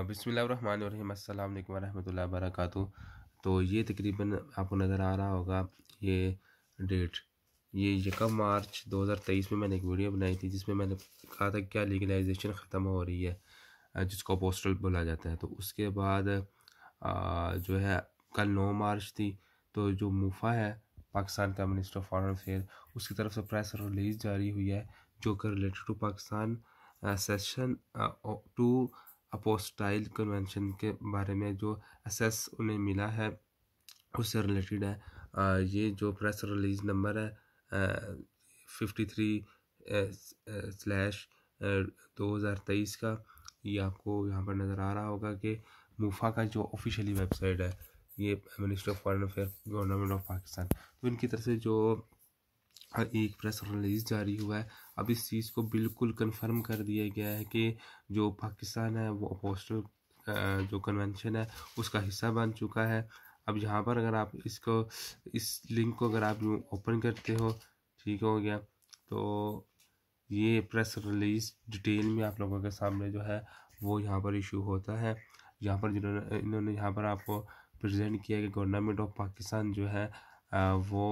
बसमिलीम वरहमल वरक तो ये तकरीबन आपको नज़र आ रहा होगा ये डेट ये यकम मार्च 2023 में मैंने एक वीडियो बनाई थी जिसमें मैंने कहा था क्या लीगलाइजेशन ख़त्म हो रही है जिसको पोस्टल बोला जाता है तो उसके बाद जो है कल नौ मार्च थी तो जो मुफा है पाकिस्तान का मिनिस्टर फॉरेन अफेयर उसकी तरफ से प्रेस रिलीज जारी हुई है जो कि related to Pakistan session to apostille convention के बारे में जो एसेस उन्हें मिला है उससे रिलेटेड है ये जो प्रेस रिलीज नंबर है फिफ्टी थ्री स्लैश दो हज़ार तेईस का ये आपको यहाँ पर नज़र आ रहा होगा कि मुफा का जो ऑफिशियली वेबसाइट है ये ministry of foreign affair government of Pakistan तो इनकी तरफ से जो और एक प्रेस रिलीज जारी हुआ है अब इस चीज़ को बिल्कुल कंफर्म कर दिया गया है कि जो पाकिस्तान है वो अपोस्टल जो कन्वेंशन है उसका हिस्सा बन चुका है अब यहाँ पर अगर आप इसको इस लिंक को अगर आप ओपन करते हो ठीक हो गया तो ये प्रेस रिलीज डिटेल में आप लोगों के सामने जो है वो यहाँ पर इशू होता है यहाँ पर जिन्होंने इन्होंने यहाँ पर आपको प्रेजेंट किया कि गवर्नमेंट ऑफ पाकिस्तान जो है वो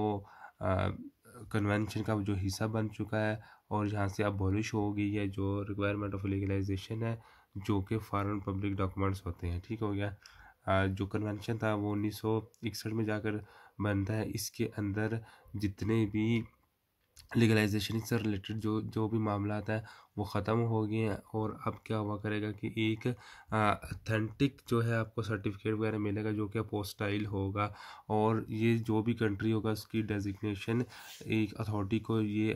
कन्वेंशन का जो हिस्सा बन चुका है और यहाँ से अब बॉलिश हो गई है जो रिक्वायरमेंट ऑफ लीगलाइजेशन है जो कि फॉरेन पब्लिक डॉक्यूमेंट्स होते हैं ठीक हो गया जो कन्वेंशन था वो उन्नीस में जाकर बनता है इसके अंदर जितने भी लीगलाइजेशन से रिलेटेड जो जो भी मामला आता है वो ख़त्म हो गए हैं और अब क्या हुआ करेगा कि एक अथेंटिक जो है आपको सर्टिफिकेट वगैरह मिलेगा जो कि पोस्टाइल होगा और ये जो भी कंट्री होगा उसकी डेजिग्नेशन एक अथॉरिटी को ये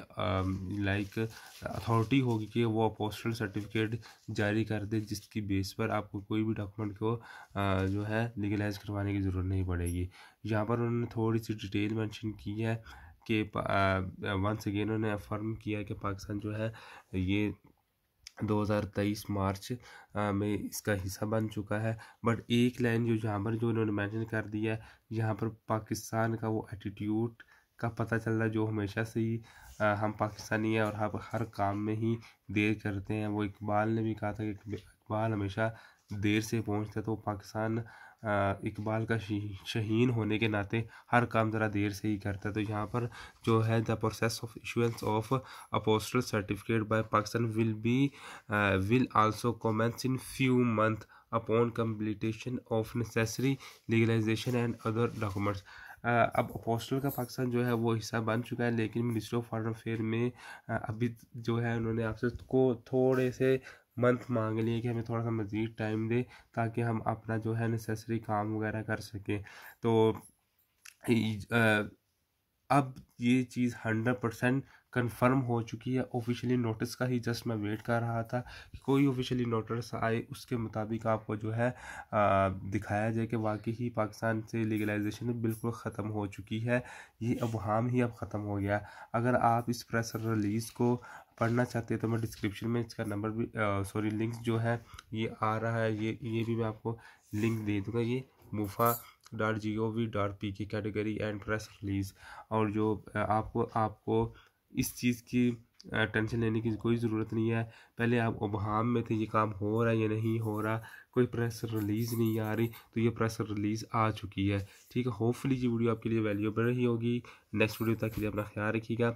लाइक अथॉरिटी होगी कि वो अपोस्टल सर्टिफिकेट जारी कर दे जिसकी बेस पर आपको कोई भी डॉक्यूमेंट को आ, जो है लीगलाइज करवाने की ज़रूरत नहीं पड़ेगी यहाँ पर उन्होंने थोड़ी सी डिटेल मैंशन की है कि वंस अगेन उन्होंने अफर्म किया कि पाकिस्तान जो है ये 2023 मार्च में इसका हिस्सा बन चुका है बट एक लाइन जो यहाँ पर जो इन्होंने मेंशन कर दिया है यहाँ पर पाकिस्तान का वो एटीट्यूड का पता चल रहा है जो हमेशा से ही हम पाकिस्तानी हैं और हम हर काम में ही देर करते हैं वो इकबाल ने भी कहा था कि इकबाल हमेशा देर से पहुंचता तो पाकिस्तान इकबाल का शहीन होने के नाते हर काम ज़रा देर से ही करता है तो यहाँ पर जो है the process of issuance of apostille certificate by Pakistan will be will also commence in few month upon completion of necessary legalization and other documents अब अपोस्टल का पाकिस्तान जो है वो हिस्सा बन चुका है लेकिन मिनिस्ट्री ऑफ फॉरन अफेयर में अभी जो है उन्होंने आपसे को थोड़े से मंथ मांग लिए कि हमें थोड़ा सा मज़ीद टाइम दे ताकि हम अपना जो है नेसेसरी काम वगैरह कर सकें तो अब ये चीज़ हंड्रेड परसेंट कन्फर्म हो चुकी है ऑफिशियली नोटिस का ही जस्ट मैं वेट कर रहा था कि कोई ऑफिशियली नोटिस आए उसके मुताबिक आपको जो है आ, दिखाया जाए कि वाकई ही पाकिस्तान से लीगलाइजेशन बिल्कुल ख़त्म हो चुकी है ये अब हम ही अब ख़त्म हो गया अगर आप इस प्रेस रिलीज़ को पढ़ना चाहते हैं तो मैं डिस्क्रिप्शन में इसका नंबर भी सॉरी लिंक्स जो है ये आ रहा है ये ये भी मैं आपको लिंक दे दूँगा ये MOFA dot G O V dot P K category and press release और जो आपको आपको इस चीज़ की टेंशन लेने की कोई ज़रूरत नहीं है पहले आप उबहम में थे ये काम हो रहा है या नहीं हो रहा कोई प्रेस रिलीज़ नहीं आ रही तो ये प्रेस रिलीज़ आ चुकी है ठीक है होपफुली ये वीडियो आपके लिए वैल्यूबल ही होगी नेक्स्ट वीडियो तक के लिए अपना ख्याल रखिएगा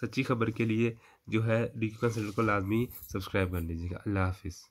सच्ची खबर के लिए जो है डी क्यू कंसल्टेंट को लाजमी सब्सक्राइब कर लीजिएगा अल्लाह हाफिज़